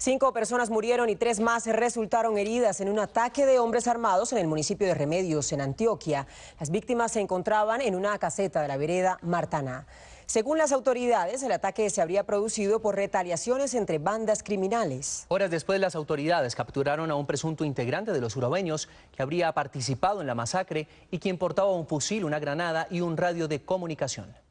Cinco personas murieron y tres más resultaron heridas en un ataque de hombres armados en el municipio de Remedios, en Antioquia. Las víctimas se encontraban en una caseta de la vereda Martana. Según las autoridades, el ataque se habría producido por retaliaciones entre bandas criminales. Horas después, las autoridades capturaron a un presunto integrante de los urobeños que habría participado en la masacre y quien portaba un fusil, una granada y un radio de comunicación.